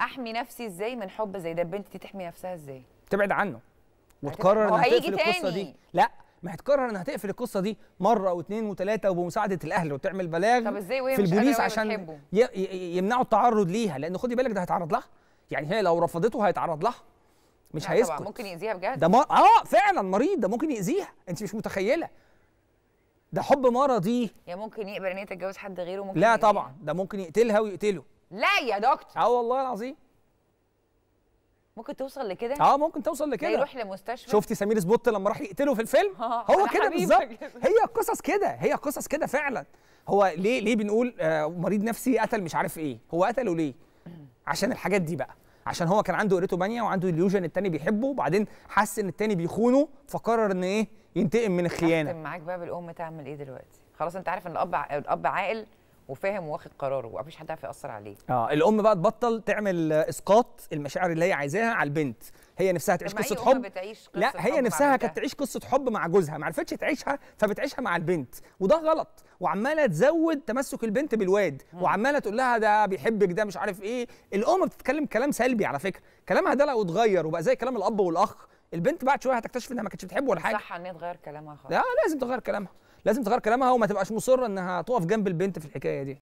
احمي نفسي ازاي من حب زي ده البنت دي تحمي نفسها ازاي تبعد عنه وتقرر انها تقفل القصه دي لا ما هتقرر انها تقفل القصه دي مره واثنين وثلاثه وبمساعده الاهل وتعمل بلاغ طب ازاي في البوليس عشان يمنعوا التعرض ليها لان خدي بالك ده هيتعرض لها يعني هي لو رفضته هيتعرض لها مش هيسكت طبعا ممكن يأذيها بجد ده مر... اه فعلا مريض ده ممكن يأذيها انت مش متخيله ده حب مرضي يا يعني ممكن يقبل ان هي تتجوز حد غيره ممكن لا طبعا ده ممكن يقتلها ويقتله لا يا دكتور اه والله العظيم ممكن توصل لكده اه ممكن توصل لكده يروح لمستشفى شفتي سمير سبوت لما راح يقتله في الفيلم هو كده بالظبط هي قصص كده هي قصص كده فعلا هو ليه ليه بنقول آه مريض نفسي قتل مش عارف ايه هو قتله ليه عشان الحاجات دي بقى عشان هو كان عنده قريتومانيا وعنده اليوجن التاني بيحبه وبعدين حس ان التاني بيخونه فقرر ان ايه ينتقم من الخيانه معاك بقى بالام تعمل ايه دلوقتي خلاص انت عارف ان الاب الاب عاقل وفاهم وواخد قراره ومفيش حد عارف ياثر عليه اه الام بقى تبطل تعمل اسقاط المشاعر اللي هي عايزاها على البنت هي نفسها تعيش قصه حب بتعيش قصة لا هي نفسها كانت تعيش قصه حب مع جوزها ما عرفتش تعيشها فبتعيشها مع البنت وده غلط وعماله تزود تمسك البنت بالواد وعماله تقول لها ده بيحبك ده مش عارف ايه الام بتتكلم كلام سلبي على فكره كلامها ده لو اتغير وبقى زي كلام الاب والاخ البنت بعد شويه هتكتشف انها ما كانتش بتحبه ولا حاجه صح ان هي تغير كلامها خالص لا لازم تغير كلامها لازم تغير كلامها وما تبقاش مصره انها تقف جنب البنت في الحكايه دي